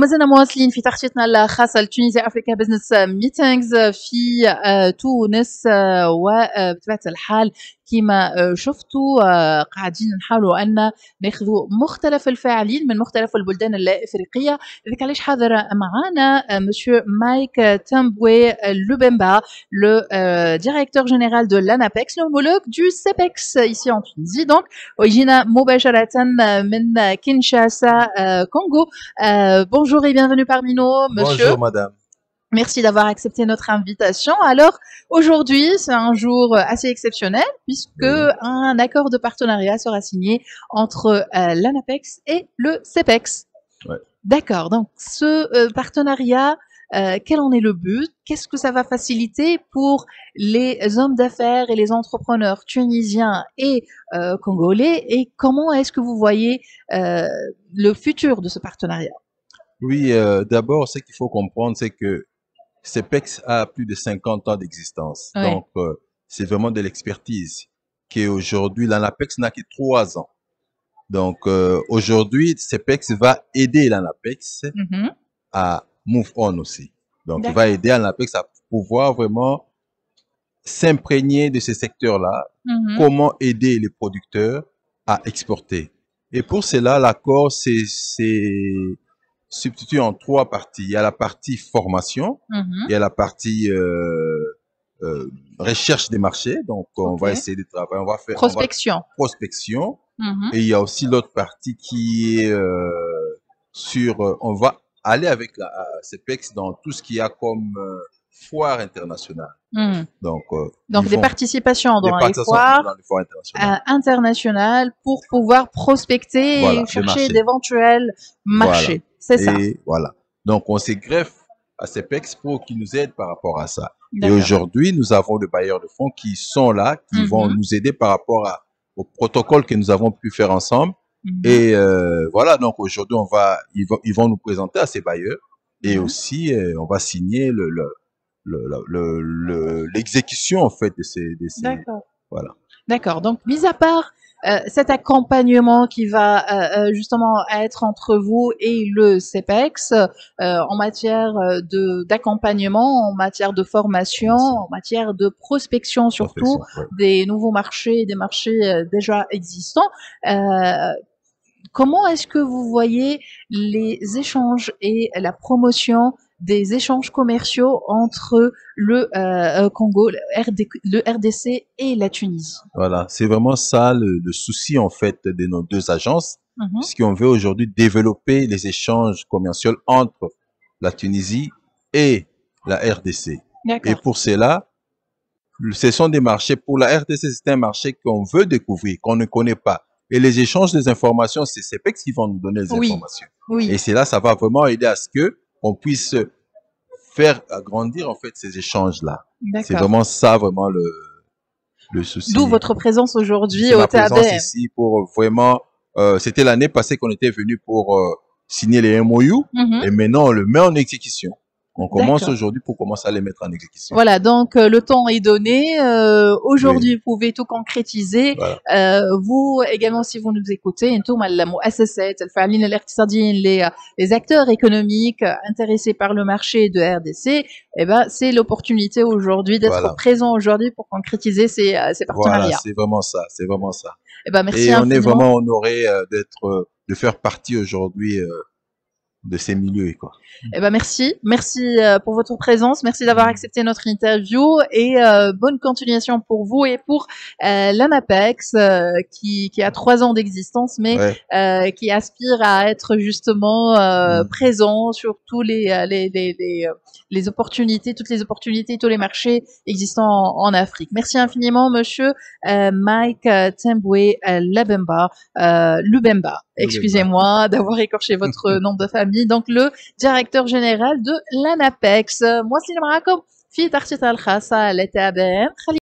مازلنا مواصلين في تغطيتنا الخاصة لتونيزيا أفريكا بزنس ميتينغز في آه، تونس آه، وبطبيعة الحال كما آه، شفتوا آه، قاعدين نحاولوا أن ناخذوا مختلف الفاعلين من مختلف البلدان الإفريقية لذلك علاش حاضر معنا مسيو مايك تامبوي لوبمبا لو ديريكتور جنرال دو لانابكس l'homologue دو CEPEX ici en Tunisie donc ويجينا مباشرة من كينشاسا كونغو بونجور et bienvenue parmi nous, monsieur. Bonjour, madame. Merci d'avoir accepté notre invitation. Alors aujourd'hui, c'est un jour assez exceptionnel puisque un accord de partenariat sera signé entre euh, l'ANAPEX et le CEPEX. D'accord. Donc ce euh, partenariat, euh, quel en est le but Qu'est-ce que ça va faciliter pour les hommes d'affaires et les entrepreneurs tunisiens et congolais Et comment est-ce que vous voyez le futur de ce partenariat oui, d'abord, ce qu'il faut comprendre, c'est que CEPEX a plus de 50 ans d'existence. Donc, euh, c'est vraiment de l'expertise qui aujourd'hui. L'ANAPEX n'a que trois ans. Donc, euh, aujourd'hui, CEPEX va aider l'ANAPEX mm-hmm. à move on aussi. Donc, il va aider l'ANAPEX à pouvoir vraiment s'imprégner de ces secteurs-là, mm-hmm. comment aider les producteurs à exporter. Et pour cela, l'accord, c'est substitué en trois parties. Il y a la partie formation, mhm. il y a la partie euh, euh, recherche des marchés, donc on va essayer de travailler, on va faire prospection. prospection. Mhm. Et il y a aussi l'autre partie qui est euh, sur, euh, on va aller avec la CEPEX dans tout ce qu'il y a comme euh, foire internationale. Mhm. Donc, euh, Donc des participations dans, les foires, internationales. pour pouvoir prospecter et chercher d'éventuels marchés. C'est ça. Voilà. Donc, on se greffe à ces pour qui nous aident par rapport à ça. Et aujourd'hui, nous avons des bailleurs de fonds qui sont là, qui mhm. vont nous aider par rapport au protocole que nous avons pu faire ensemble. Mhm. Et euh, voilà, donc aujourd'hui, on va ils, vont, ils vont nous présenter à ces bailleurs et mhm. aussi euh, on va signer le, l'exécution le, en fait de ces, de voilà. D'accord. Donc, mis à part euh, cet accompagnement qui va euh, euh, justement être entre vous et le CEPEX en matière de d'accompagnement, en matière de formation, en matière de prospection surtout des nouveaux marchés, des marchés déjà existants. comment est-ce que vous voyez les échanges et la promotion des échanges commerciaux entre le euh, euh, Congo, le, RDC et la Tunisie. Voilà, c'est vraiment ça le, souci en fait de nos deux agences, puisqu'on mhm. veut aujourd'hui développer les échanges commerciaux entre la Tunisie et la RDC. Et pour cela, ce sont des marchés, pour la RDC, c'est un marché qu'on veut découvrir, qu'on ne connaît pas. Et les échanges des informations, c'est CPEX qui vont nous donner les informations. Et c'est là, ça va vraiment aider à ce que puisse faire agrandir en fait ces échanges-là. C'est vraiment ça, vraiment le, le souci. D'où votre présence aujourd'hui au ma présence ici pour euh, vraiment. Euh, c'était l'année passée qu'on était venu pour euh, signer les MOU, mhm. et maintenant on le met en exécution. On commence aujourd'hui pour commencer à les mettre en exécution. Voilà, donc euh, le temps est donné. Euh, aujourd'hui, vous pouvez tout concrétiser. Euh, vous également, si vous nous écoutez, les acteurs économiques intéressés par le marché de RDC, eh ben, c'est l'opportunité aujourd'hui d'être présents présent aujourd'hui pour concrétiser ces, ces partenariats. Voilà, c'est vraiment ça, c'est vraiment ça. Eh ben, merci Et on est vraiment honoré d'être, de faire partie aujourd'hui de ces milieux. Quoi. Eh ben merci, merci euh, pour votre présence, merci d'avoir accepté notre interview et euh, bonne continuation pour vous et pour euh, l'ANAPEX qui, a trois ans d'existence mais qui aspire à être justement mm. présent sur tous les les, les, les, opportunités, toutes les opportunités, tous les marchés existants en, Afrique. Merci infiniment monsieur Mike Tembwe Lubemba, Lubemba excusez-moi d'avoir écorché votre nom de famille donc le directeur général de l'ANAPEX. Euh, moi, c'est le Fit Archita Al-Khassa,